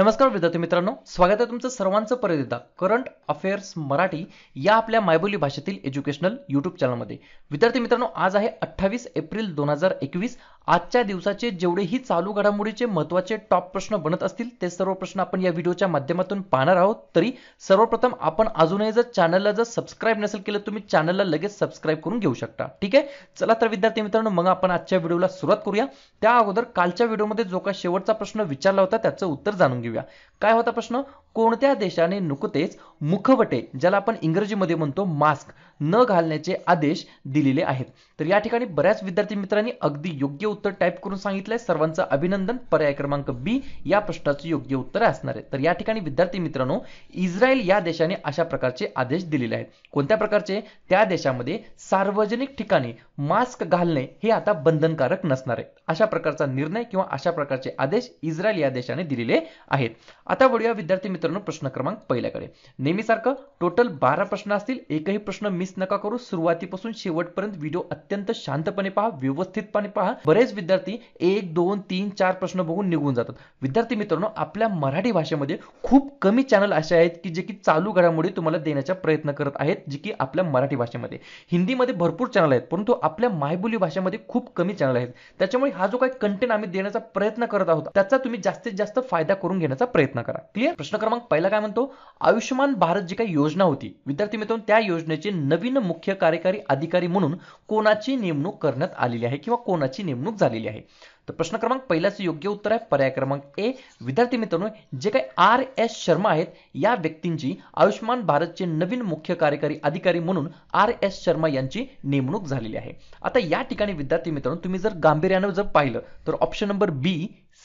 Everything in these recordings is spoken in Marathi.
नमस्कार विद्यार्थी मित्रांनो स्वागत आहे तुमचं सर्वांचं परत एकदा करंट अफेअर्स मराठी या आपल्या मायबोली भाषेतील एज्युकेशनल युट्यूब चॅनलमध्ये विद्यार्थी मित्रांनो आज आहे अठ्ठावीस एप्रिल दोन हजार एकवीस आजच्या दिवसाचे जेवढेही चालू घडामोडीचे महत्वाचे टॉप प्रश्न बनत असतील ते सर्व प्रश्न आपण या व्हिडिओच्या माध्यमातून पाहणार आहोत तरी सर्वप्रथम आपण अजूनही जर चॅनलला जर सबस्क्राईब नसेल केलं तुम्ही चॅनलला लगेच सबस्क्राईब करून घेऊ शकता ठीक आहे चला तर विद्यार्थी मित्रांनो मग आपण आजच्या व्हिडिओला सुरुवात करूया त्या अगोदर कालच्या व्हिडिओमध्ये जो का शेवटचा प्रश्न विचारला होता त्याचं उत्तर जाणून घेऊया काय होता प्रश्न कोणत्या देशाने नुकतेच मुखवटे ज्याला आपण इंग्रजीमध्ये म्हणतो मास्क न घालण्याचे आदेश दिलेले आहेत तर या ठिकाणी बऱ्याच विद्यार्थी मित्रांनी अगदी योग्य उत्तर टाईप करून सांगितलंय सर्वांचं अभिनंदन पर्याय क्रमांक बी या प्रश्नाचं योग्य उत्तर असणार आहे तर या ठिकाणी विद्यार्थी मित्रांनो इस्रायल या देशाने अशा प्रकारचे आदेश दिलेले आहेत कोणत्या प्रकारचे त्या देशामध्ये सार्वजनिक ठिकाणी मास्क घालणे हे आता बंधनकारक नसणार आहे अशा प्रकारचा निर्णय किंवा अशा प्रकारचे आदेश इस्रायल या देशाने दिलेले आहेत आता वळूया विद्यार्थी मित्रांनो प्रश्न क्रमांक पहिल्याकडे नेहमीसारखं टोटल बारा प्रश्न असतील एकही प्रश्न मिस मिस नका करू सुरुवातीपासून शेवटपर्यंत व्हिडिओ अत्यंत शांतपणे पहा व्यवस्थितपणे पहा बरेच विद्यार्थी एक दोन तीन चार प्रश्न बघून निघून जातात विद्यार्थी मित्रांनो आपल्या मराठी भाषेमध्ये खूप कमी चॅनल असे आहेत की जे की चालू घडामोडी तुम्हाला देण्याचा प्रयत्न करत आहेत जे की आपल्या मराठी भाषेमध्ये हिंदीमध्ये भरपूर चॅनल आहेत परंतु आपल्या मायबोली भाषेमध्ये खूप कमी चॅनल आहेत त्याच्यामुळे हा जो काही कंटेंट आम्ही देण्याचा प्रयत्न करत आहोत त्याचा तुम्ही जास्तीत जास्त फायदा करून घेण्याचा प्रयत्न करा क्लिअर प्रश्न क्रमांक पहिला काय म्हणतो आयुष्यमान भारत जी काही योजना होती विद्यार्थी मित्रांनो त्या योजनेचे नवीन नवीन मुख्य कार्यकारी अधिकारी म्हणून कोणाची नेमणूक करण्यात आलेली आहे किंवा कोणाची नेमणूक झालेली आहे तर प्रश्न क्रमांक पहिल्याचं योग्य उत्तर आहे पर्याय क्रमांक ए विद्यार्थी मित्रांनो जे काही आर एस शर्मा आहेत या व्यक्तींची आयुष्यमान भारतचे नवीन मुख्य कार्यकारी अधिकारी म्हणून आर एस शर्मा यांची नेमणूक झालेली आहे आता या ठिकाणी विद्यार्थी मित्रांनो तुम्ही जर गांभीर्यानं जर पाहिलं तर ऑप्शन नंबर बी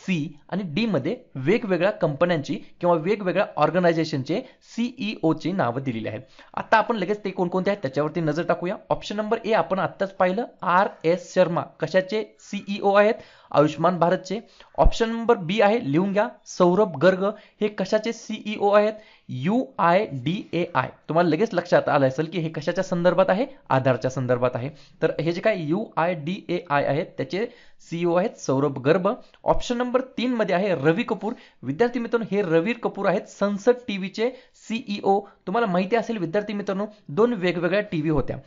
सी आणि डी मध्ये वेगवेगळ्या कंपन्यांची किंवा वेगवेगळ्या ऑर्गनायझेशनचे सीईओची e नावं दिलेली आहेत आता आपण लगेच ते कोणकोणते आहेत त्याच्यावरती नजर टाकूया ऑप्शन नंबर ए आपण आत्ताच पाहिलं आर एस शर्मा कशाचे सीईओ e आहेत आयुष्यमान भारतचे ऑप्शन नंबर बी आहे लिहून घ्या सौरभ गर्ग हे कशाचे सीईओ e आहेत U I D A I तुम्हाला लगेच लक्षात आलं असेल की हे कशाच्या संदर्भात आहे आधारच्या संदर्भात आहे तर हे जे काय U I D A I आहेत त्याचे सीईओ e आहेत सौरभ गर्ग ऑप्शन नंबर तीन मध्ये आहे रवी कपूर विद्यार्थी मित्रांनो हे रवी कपूर आहेत संसद टीव्हीचे सीईओ e तुम्हाला माहिती असेल विद्यार्थी मित्रांनो दोन वेगवेगळ्या टीव्ही होत्या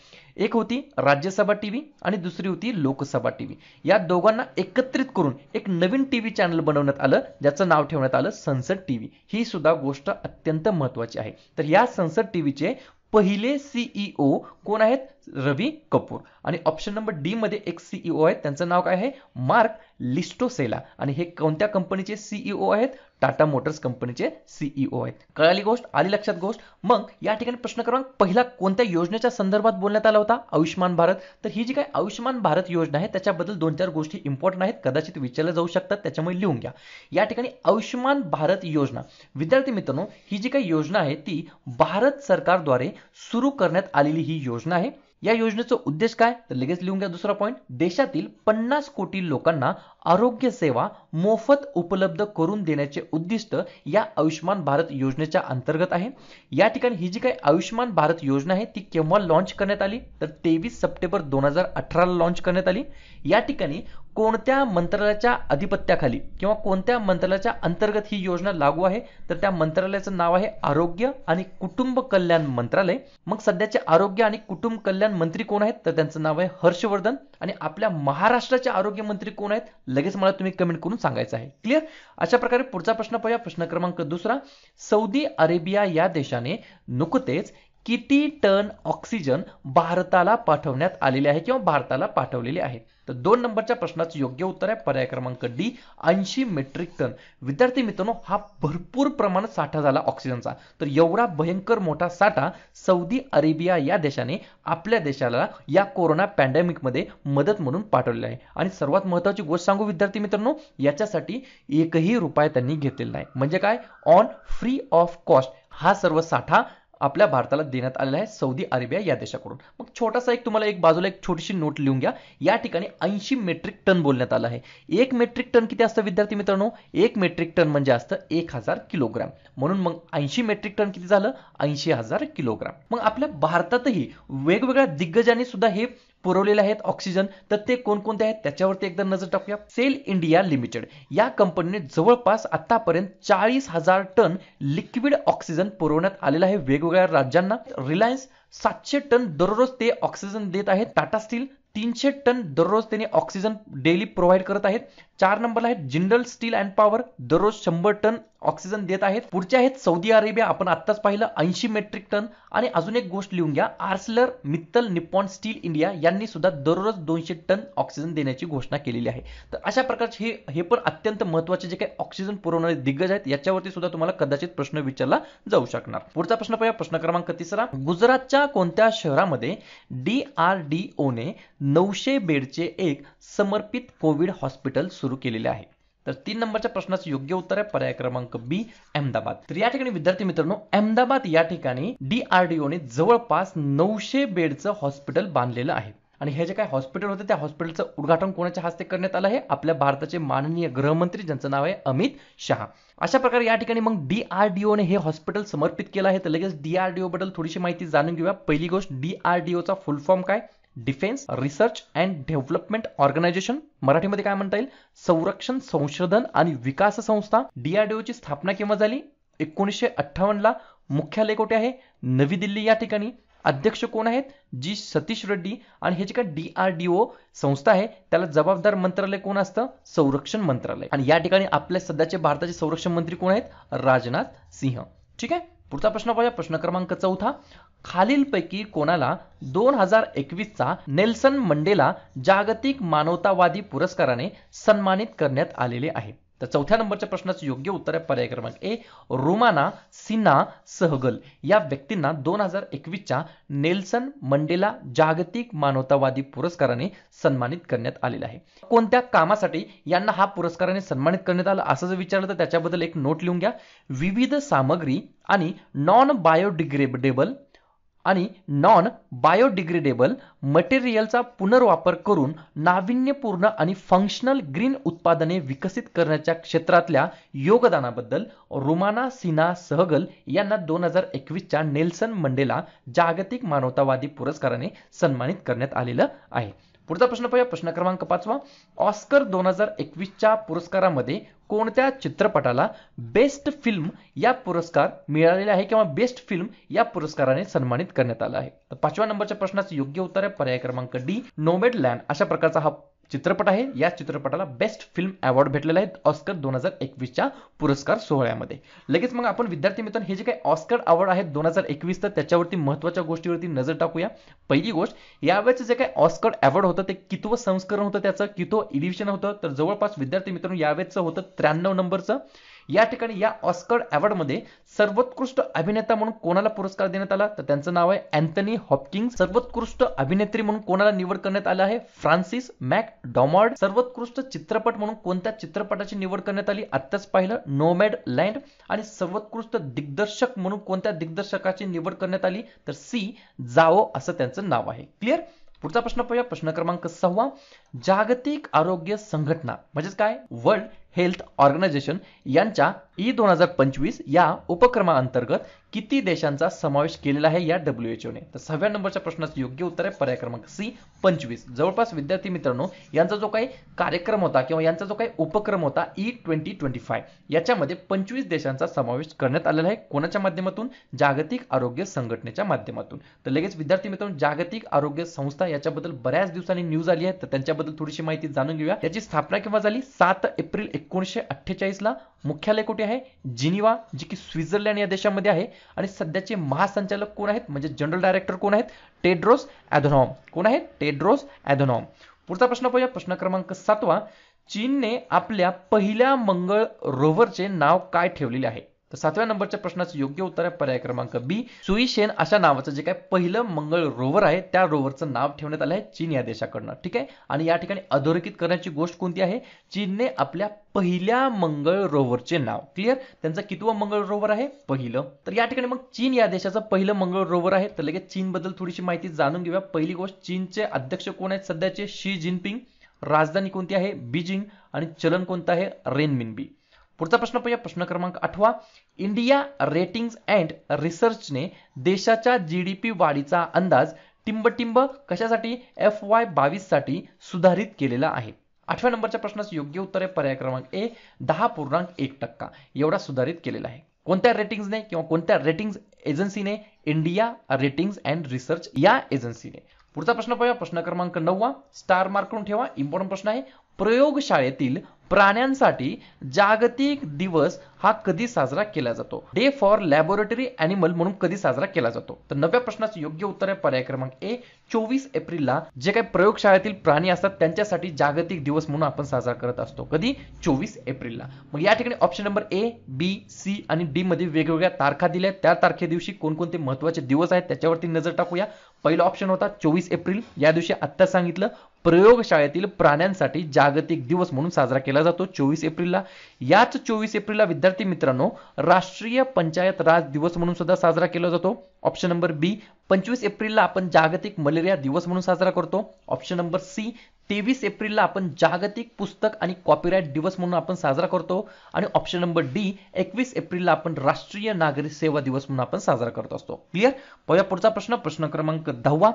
एक होती राज्यसभा टीव्ही आणि दुसरी होती लोकसभा टीव्ही या दोघांना एकत्र एकत्रित करून एक नवीन टी व्ही चॅनल बनवण्यात आलं ज्याचं नाव ठेवण्यात आलं संसद टी ही सुद्धा गोष्ट अत्यंत महत्वाची आहे तर या संसद टी व्हीचे पहिले सीईओ e कोण आहेत रवी कपूर आणि ऑप्शन नंबर डी मध्ये एक सीईओ e आहेत त्यांचं नाव काय आहे मार्क लिस्टोसेला आणि हे कोणत्या कंपनीचे सीईओ e आहेत टाटा मोटर्स कंपनीचे सीईओ e आहेत कळाली गोष्ट आली लक्षात गोष्ट मग या ठिकाणी प्रश्न क्रमांक पहिला कोणत्या योजनेच्या संदर्भात बोलण्यात आला होता आयुष्यमान भारत तर ही जी काय आयुष्यमान भारत योजना आहे त्याच्याबद्दल दोन चार गोष्टी इम्पॉर्टंट आहेत कदाचित विचारल्या जाऊ शकतात त्याच्यामुळे लिहून घ्या या ठिकाणी आयुष्यमान भारत योजना विद्यार्थी मित्रांनो ही जी काही योजना आहे ती भारत सरकारद्वारे सुरू करण्यात आलेली ही योजना आहे या योजनेचा उद्देश काय तर लगेच लिहून घ्या दुसरा पॉईंट देशातील पन्नास कोटी लोकांना आरोग्य सेवा मोफत उपलब्ध करून देण्याचे उद्दिष्ट या आयुष्यमान भारत योजनेच्या अंतर्गत आहे या ठिकाणी ही जी काही आयुष्यमान भारत योजना आहे ती केव्हा लॉन्च करण्यात आली तर तेवीस सप्टेंबर दोन हजार अठराला लॉन्च करण्यात आली या ठिकाणी कोणत्या मंत्रालयाच्या अधिपत्याखाली किंवा कोणत्या मंत्रालयाच्या अंतर्गत ही योजना लागू आहे तर त्या मंत्रालयाचं नाव आहे आरोग्य आणि कुटुंब कल्याण मंत्रालय मग सध्याचे आरोग्य आणि कुटुंब कल्याण मंत्री कोण आहेत तर त्यांचं नाव आहे हर्षवर्धन आणि आपल्या महाराष्ट्राचे आरोग्य मंत्री कोण आहेत लगेच मला तुम्ही कमेंट करून सांगायचं आहे क्लिअर अशा प्रकारे पुढचा प्रश्न पाहूया प्रश्न क्रमांक दुसरा सौदी अरेबिया या देशाने नुकतेच किती टन ऑक्सिजन भारताला पाठवण्यात आलेले आहे किंवा भारताला पाठवलेले आहे तर दोन नंबरच्या प्रश्नाचं योग्य उत्तर आहे पर्याय क्रमांक डी ऐंशी मेट्रिक टन विद्यार्थी मित्रांनो हा भरपूर प्रमाणात साठा झाला ऑक्सिजनचा तर एवढा भयंकर मोठा साठा सौदी अरेबिया या देशाने आपल्या देशाला या कोरोना पॅन्डेमिकमध्ये मदत म्हणून पाठवलेला आहे आणि सर्वात महत्वाची गोष्ट सांगू विद्यार्थी मित्रांनो याच्यासाठी एकही रुपया त्यांनी घेतलेला नाही म्हणजे काय ऑन फ्री ऑफ कॉस्ट हा सर्व साठा आपल्या भारताला देण्यात आलेला आहे सौदी अरेबिया या देशाकडून मग छोटासा एक तुम्हाला एक बाजूला एक छोटीशी नोट लिहून घ्या या ठिकाणी ऐंशी मेट्रिक टन बोलण्यात आलं आहे एक मेट्रिक टन किती असतं विद्यार्थी मित्रांनो एक मेट्रिक टन म्हणजे असतं एक हजार किलोग्राम म्हणून मग ऐंशी मेट्रिक टन किती झालं ऐंशी हजार किलोग्राम मग आपल्या भारतातही वेगवेगळ्या दिग्गजांनी सुद्धा हे पुरवलेले आहेत ऑक्सिजन तर ते कोणकोणते आहेत त्याच्यावरती एकदा नजर टाकूया सेल इंडिया लिमिटेड या कंपनीने जवळपास आतापर्यंत चाळीस हजार टन लिक्विड ऑक्सिजन पुरवण्यात आलेला आहे वेगवेगळ्या राज्यांना रिलायन्स सातशे टन दररोज ते ऑक्सिजन देत आहेत टाटा स्टील तीनशे टन दररोज त्यांनी ऑक्सिजन डेली प्रोव्हाइड करत आहेत चार नंबरला आहेत जिंडल स्टील अँड पॉवर दररोज शंभर टन ऑक्सिजन देत आहेत पुढचे आहेत सौदी अरेबिया आपण आत्ताच पाहिलं ऐंशी मेट्रिक टन आणि अजून एक गोष्ट लिहून घ्या Arcelor Mittal Nippon Steel India यांनी सुद्धा दररोज दोनशे टन ऑक्सिजन देण्याची घोषणा केलेली आहे तर अशा प्रकारचे हे हे पण अत्यंत महत्वाचे जे काही ऑक्सिजन पुरवणारे दिग्गज आहेत याच्यावरती सुद्धा तुम्हाला कदाचित प्रश्न विचारला जाऊ शकणार पुढचा प्रश्न पाहिजे प्रश्न क्रमांक तिसरा गुजरातच्या कोणत्या शहरामध्ये डी आर डी ओने नऊशे बेडचे एक समर्पित कोविड हॉस्पिटल सुरू केलेले आहे तर तीन नंबरच्या प्रश्नाचं योग्य उत्तर आहे पर्याय क्रमांक बी अहमदाबाद तर या ठिकाणी विद्यार्थी मित्रांनो अहमदाबाद या ठिकाणी डीआरडीओने जवळपास नऊशे बेडचं हॉस्पिटल बांधलेलं आहे आणि हे जे काय हॉस्पिटल होते त्या हॉस्पिटलचं उद्घाटन कोणाच्या हस्ते करण्यात आलं आहे आपल्या भारताचे माननीय गृहमंत्री ज्यांचं नाव आहे अमित शहा अशा प्रकारे या ठिकाणी मग डीआरडीओने हे हॉस्पिटल समर्पित केलं आहे तर लगेच डीआरडीओ बद्दल थोडीशी माहिती जाणून घेऊया पहिली गोष्ट डीआरडीओचा फुल फॉर्म काय Defence Research and Development Organisation मराठीमध्ये काय म्हणता येईल संरक्षण संशोधन आणि विकास संस्था डीआरडीओची स्थापना केव्हा झाली एकोणीसशे अठ्ठावन्नला मुख्यालय कोठे आहे नवी दिल्ली या ठिकाणी अध्यक्ष कोण आहेत जी सतीश रेड्डी आणि हे जे काय डीआरडीओ संस्था आहे त्याला जबाबदार मंत्रालय कोण असतं संरक्षण मंत्रालय आणि या ठिकाणी आपल्या सध्याचे भारताचे संरक्षण मंत्री कोण आहेत राजनाथ सिंह ठीक आहे पुढचा प्रश्न पाहूया प्रश्न क्रमांक चौथा खालीलपैकी कोणाला दोन हजार एकवीसचा नेल्सन मंडेला जागतिक मानवतावादी पुरस्काराने सन्मानित करण्यात आलेले आहे तर चौथ्या नंबरच्या प्रश्नाचं योग्य उत्तर आहे पर्याय क्रमांक ए रोमाना सिन्हा सहगल या व्यक्तींना दोन हजार एकवीसच्या नेल्सन मंडेला जागतिक मानवतावादी पुरस्काराने सन्मानित करण्यात आलेला आहे कोणत्या कामासाठी यांना हा पुरस्काराने सन्मानित करण्यात आला असं जर विचारलं तर त्याच्याबद्दल एक नोट लिहून घ्या विविध सामग्री आणि नॉन बायोडिग्रेडेबल आणि नॉन बायोडिग्रेडेबल मटेरियलचा पुनर्वापर करून नाविन्यपूर्ण आणि फंक्शनल ग्रीन उत्पादने विकसित करण्याच्या क्षेत्रातल्या योगदानाबद्दल रुमाना सिन्हा सहगल यांना दोन हजार एकवीसच्या नेल्सन मंडेला जागतिक मानवतावादी पुरस्काराने सन्मानित करण्यात आलेलं आहे पुढचा प्रश्न पाहूया प्रश्न क्रमांक पाचवा ऑस्कर दोन हजार एकवीसच्या पुरस्कारामध्ये कोणत्या चित्रपटाला बेस्ट फिल्म या पुरस्कार मिळालेला आहे किंवा बेस्ट फिल्म या पुरस्काराने सन्मानित करण्यात आला आहे तर पाचव्या नंबरच्या प्रश्नाचं योग्य उत्तर आहे पर्याय क्रमांक डी नोमेड लँड अशा प्रकारचा हा चित्रपट आहे या चित्रपटाला बेस्ट फिल्म अवॉर्ड भेटलेला आहे ऑस्कर दोन हजार एकवीसच्या पुरस्कार सोहळ्यामध्ये लगेच मग आपण विद्यार्थी मित्रांनो हे जे काही ऑस्कर अवॉर्ड आहेत दोन हजार एकवीस तर त्याच्यावरती महत्वाच्या गोष्टीवरती नजर टाकूया पहिली गोष्ट यावेळेस जे काही ऑस्कर अवॉर्ड होतं ते कितवं संस्करण होतं त्याचं कितवं इडिव्हिजन होतं तर जवळपास विद्यार्थी मित्रांनो यावेळेचं होतं त्र्याण्णव नंबरचं या ठिकाणी या ऑस्कर अवॉर्डमध्ये सर्वोत्कृष्ट अभिनेता म्हणून कोणाला पुरस्कार देण्यात आला तर त्यांचं नाव आहे अँथनी हॉपकिंग सर्वोत्कृष्ट अभिनेत्री म्हणून कोणाला निवड करण्यात आलं आहे फ्रान्सिस मॅक डॉमॉर्ड सर्वोत्कृष्ट चित्रपट म्हणून कोणत्या चित्रपटाची निवड करण्यात आली आत्ताच पाहिलं नोमॅड लँड आणि सर्वोत्कृष्ट दिग्दर्शक म्हणून कोणत्या दिग्दर्शकाची निवड करण्यात आली तर सी जाओ असं त्यांचं नाव आहे क्लिअर पुढचा प्रश्न पाहूया प्रश्न क्रमांक सहावा जागतिक आरोग्य संघटना म्हणजेच काय वर्ल्ड हेल्थ ऑर्गनायझेशन यांच्या ई दोन हजार पंचवीस या उपक्रमाअंतर्गत किती देशांचा समावेश केलेला आहे या डब्ल्यू एच ओने तर सहाव्या नंबरच्या प्रश्नाचं योग्य उत्तर आहे पर्याय क्रमांक सी पंचवीस जवळपास विद्यार्थी मित्रांनो यांचा जो काही कार्यक्रम होता किंवा यांचा जो काही उपक्रम होता ई ट्वेंटी ट्वेंटी फाय याच्यामध्ये पंचवीस देशांचा समावेश करण्यात आलेला आहे कोणाच्या माध्यमातून जागतिक आरोग्य संघटनेच्या माध्यमातून तर लगेच विद्यार्थी मित्रांनो जागतिक आरोग्य संस्था याच्याबद्दल बऱ्याच दिवसांनी न्यूज आली आहे तर त्यांच्याबद्दल थोडीशी माहिती जाणून घेऊया याची स्थापना केव्हा झाली सात एप्रिल एकोणीसशे अठ्ठेचाळीसला मुख्यालय कुठे आहे जिनिवा जी की स्वित्झर्लंड या देशामध्ये आहे आणि सध्याचे महासंचालक कोण आहेत म्हणजे जनरल डायरेक्टर कोण आहेत टेड्रोस ॲधोनॉम कोण आहेत टेड्रोस ॲधोनॉम पुढचा प्रश्न पाहूया प्रश्न क्रमांक सातवा चीनने आपल्या पहिल्या मंगळ रोव्हरचे नाव काय ठेवलेले आहे तर सातव्या नंबरच्या प्रश्नाचं योग्य उत्तर आहे पर्याय क्रमांक बी सुई शेन अशा नावाचं जे काय पहिलं मंगळ रोवर आहे त्या रोवरचं नाव ठेवण्यात आलं आहे चीन या देशाकडनं ठीक आहे आणि या ठिकाणी अधोरेखित करण्याची गोष्ट कोणती आहे चीनने आपल्या पहिल्या मंगळ रोवरचे नाव क्लिअर त्यांचं कितवं मंगळ रोवर आहे पहिलं तर या ठिकाणी मग चीन या देशाचं पहिलं मंगळ रोवर आहे तर लगेच चीनबद्दल थोडीशी माहिती जाणून घेऊया पहिली गोष्ट चीनचे अध्यक्ष कोण आहेत सध्याचे शी जिनपिंग राजधानी कोणती आहे बीजिंग आणि चलन कोणतं आहे रेनमिनबी पुढचा प्रश्न पाहूया प्रश्न क्रमांक आठवा इंडिया रेटिंग्स अँड रिसर्चने देशाच्या जी डी पी वाढीचा अंदाज टिंबटिंब कशासाठी एफ वाय बावीस साठी सुधारित केलेला आहे आठव्या नंबरच्या प्रश्नाचं योग्य उत्तर आहे पर्याय क्रमांक ए दहा पूर्णांक एक टक्का एवढा सुधारित केलेला आहे कोणत्या रेटिंग्सने किंवा कोणत्या रेटिंग्स एजन्सीने इंडिया रेटिंग्स अँड रिसर्च या एजन्सीने पुढचा प्रश्न पाहूया प्रश्न क्रमांक नववा स्टार मार्क करून ठेवा इम्पॉर्टंट प्रश्न आहे प्रयोगशाळेतील प्राण्यांसाठी जागतिक दिवस हा कधी साजरा केला जातो डे फॉर लॅबोरेटरी अॅनिमल म्हणून कधी साजरा केला जातो तर नव्या प्रश्नाचं योग्य उत्तर आहे पर्याय क्रमांक ए चोवीस एप्रिलला जे काही प्रयोगशाळेतील प्राणी असतात त्यांच्यासाठी जागतिक दिवस म्हणून आपण साजरा करत असतो कधी चोवीस एप्रिलला मग या ठिकाणी option number A B C आणि डी मध्ये वेगवेगळ्या तारखा दिल्या त्या तारखे दिवशी कोणकोणते महत्वाचे दिवस आहेत त्याच्यावरती नजर टाकूया पहिला ऑप्शन होता चोवीस एप्रिल या दिवशी आत्ता सांगितलं प्रयोगशाळेतील प्राण्यांसाठी जागतिक दिवस म्हणून साजरा केला जातो चोवीस एप्रिलला याच चोवीस एप्रिलला विद्यार्थी मित्रांनो राष्ट्रीय पंचायत राज दिवस म्हणून सुद्धा साजरा केला जातो ऑप्शन नंबर बी पंचवीस एप्रिलला आपण जागतिक मलेरिया दिवस म्हणून साजरा करतो ऑप्शन नंबर सी तेवीस एप्रिलला आपण जागतिक पुस्तक आणि कॉपीराईट दिवस म्हणून आपण साजरा करतो आणि ऑप्शन नंबर डी एकवीस एप्रिलला आपण राष्ट्रीय नागरिक सेवा दिवस म्हणून आपण साजरा करत असतो क्लिअर पाहूया पुढचा प्रश्न प्रश्न क्रमांक दहावा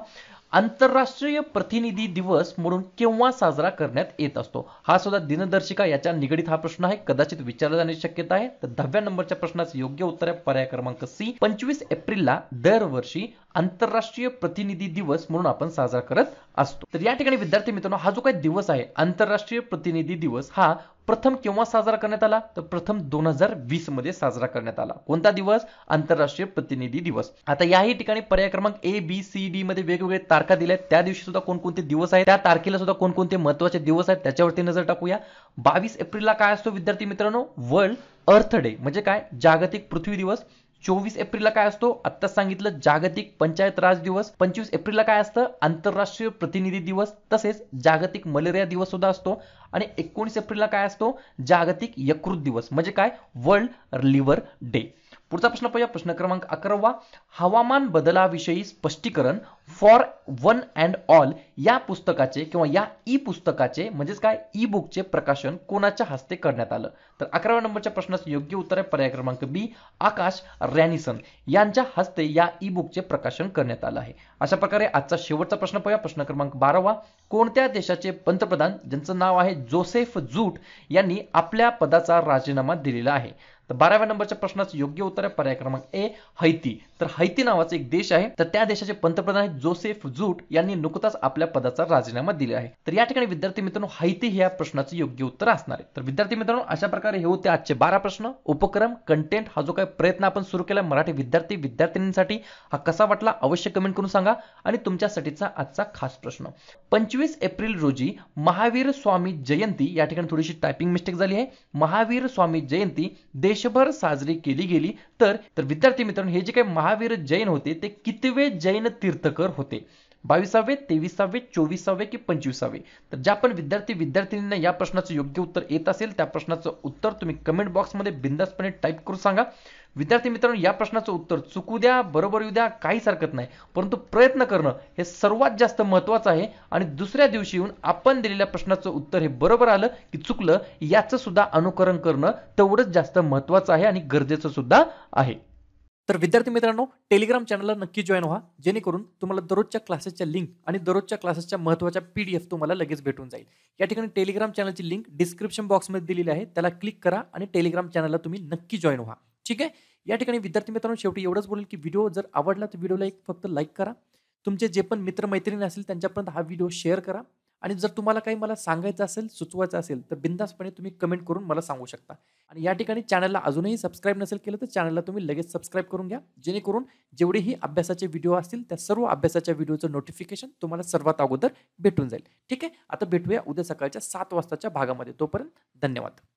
आंतरराष्ट्रीय प्रतिनिधी दिवस म्हणून केव्हा साजरा करण्यात येत असतो हा सुद्धा दिनदर्शिका याच्या निगडीत हा प्रश्न आहे कदाचित विचारला जाण्याची शक्यता आहे तर दहाव्या नंबरच्या प्रश्नाचं योग्य उत्तर आहे पर्याय क्रमांक सी पंचवीस एप्रिलला दरवर्षी आंतरराष्ट्रीय प्रतिनिधी दिवस म्हणून आपण साजरा करत असतो तर या ठिकाणी विद्यार्थी मित्रांनो हा जो काही दिवस आहे आंतरराष्ट्रीय प्रतिनिधी दिवस हा प्रथम केव्हा साजरा करण्यात आला तर प्रथम दोन हजार वीस मध्ये साजरा करण्यात आला कोणता दिवस आंतरराष्ट्रीय प्रतिनिधी दिवस आता याही ठिकाणी पर्याय क्रमांक ए बी सी डी मध्ये वेगवेगळे तारखा दिल्या आहेत त्या दिवशी सुद्धा कोणकोणते दिवस आहेत त्या तारखेला सुद्धा कोणकोणते महत्वाचे दिवस आहेत त्याच्यावरती नजर टाकूया बावीस एप्रिलला काय असतो विद्यार्थी मित्रांनो वर्ल्ड अर्थ डे म्हणजे काय जागतिक पृथ्वी दिवस चोवीस एप्रिलला काय असतो आत्ताच सांगितलं जागतिक पंचायत राज दिवस पंचवीस एप्रिलला काय असतं आंतरराष्ट्रीय प्रतिनिधी दिवस तसेच जागतिक मलेरिया दिवस सुद्धा असतो आणि एकोणीस एप्रिलला काय असतो जागतिक यकृत दिवस म्हणजे काय वर्ल्ड लिव्हर डे पुढचा प्रश्न पाहूया प्रश्न क्रमांक अकरावा हवामान बदलाविषयी स्पष्टीकरण फॉर वन अँड ऑल या पुस्तकाचे किंवा या ई पुस्तकाचे म्हणजेच काय ई बुकचे प्रकाशन कोणाच्या हस्ते करण्यात आलं तर अकराव्या नंबरच्या प्रश्नाचं योग्य उत्तर आहे पर्याय क्रमांक बी आकाश रॅनिसन यांच्या हस्ते या ई बुकचे प्रकाशन करण्यात आलं आहे अशा प्रकारे आजचा शेवटचा प्रश्न पाहूया प्रश्न क्रमांक बारावा कोणत्या देशाचे पंतप्रधान ज्यांचं नाव आहे जोसेफ जूट यांनी आपल्या पदाचा राजीनामा दिलेला आहे तर बाराव्या नंबरच्या प्रश्नाचं योग्य उत्तर आहे पर्याय क्रमांक ए हैती तर हैती नावाचा एक देश आहे तर त्या देशाचे पंतप्रधान जोसेफ जूट यांनी नुकताच आपल्या पदाचा राजीनामा दिला आहे तर या ठिकाणी विद्यार्थी मित्रांनो हैती हे या प्रश्नाचं योग्य उत्तर असणार आहे तर विद्यार्थी मित्रांनो अशा प्रकारे हे होते आजचे बारा प्रश्न उपक्रम कंटेंट हा जो काय प्रयत्न आपण सुरू केला मराठी विद्यार्थी विद्यार्थिनींसाठी हा कसा वाटला अवश्य कमेंट करून सांगा आणि तुमच्यासाठीचा आजचा खास प्रश्न पंचवीस एप्रिल रोजी महावीर स्वामी जयंती या ठिकाणी थोडीशी टायपिंग मिस्टेक झाली आहे महावीर स्वामी जयंती देश देशभर साजरी केली गेली तर तर विद्यार्थी मित्रांनो हे जे काही महावीर जैन होते ते कितवे जैन तीर्थकर होते बावीसावे तेविसावे चोवीसावे की पंचवीसावे तर ज्या पण विद्यार्थी विद्यार्थिनींना या प्रश्नाचं योग्य उत्तर येत असेल त्या प्रश्नाचं उत्तर तुम्ही कमेंट बॉक्समध्ये बिंदासपणे टाईप करून सांगा विद्यार्थी मित्रांनो या प्रश्नाचं उत्तर चुकू द्या बरोबर येऊ द्या काहीच हरकत नाही परंतु प्रयत्न करणं हे सर्वात जास्त महत्वाचं आहे आणि दुसऱ्या दिवशी येऊन आपण दिलेल्या प्रश्नाचं उत्तर हे बरोबर आलं की चुकलं याचं सुद्धा अनुकरण करणं तेवढंच जास्त महत्वाचं आहे आणि गरजेचं सुद्धा आहे तर विद्यार्थी मित्रांनो टेलिग्राम चॅनलला नक्की जॉईन व्हा जेणेकरून तुम्हाला दररोजच्या क्लासेसच्या लिंक आणि दररोजच्या क्लासेसच्या महत्त्वाच्या पी डी एफ तुम्हाला लगेच भेटून जाईल या ठिकाणी टेलिग्राम चॅनलची लिंक डिस्क्रिप्शन बॉक्समध्ये दिलेली आहे त्याला क्लिक करा आणि टेलिग्राम चॅनलला तुम्ही नक्की जॉईन व्हा ठीक आहे या ठिकाणी विद्यार्थी मित्रांनो शेवटी एवढंच बोलेल की व्हिडिओ जर आवडला तर व्हिडिओला एक फक्त लाईक करा तुमचे जे पण मित्रमैत्रिणी असेल त्यांच्यापर्यंत हा व्हिडिओ शेअर करा आणि जर तुम्हाला काही मला सांगायचं असेल सुचवायचं असेल तर बिंदासपणे तुम्ही कमेंट करून मला सांगू शकता आणि या ठिकाणी चॅनलला अजूनही सबस्क्राईब नसेल केलं तर चॅनलला तुम्ही लगेच सबस्क्राईब करून घ्या जेणेकरून जेवढेही अभ्यासाचे व्हिडिओ असतील त्या सर्व अभ्यासाच्या व्हिडिओचं नोटिफिकेशन तुम्हाला सर्वात अगोदर भेटून जाईल ठीक आहे आता भेटूया उद्या सकाळच्या सात वाजताच्या भागामध्ये तोपर्यंत धन्यवाद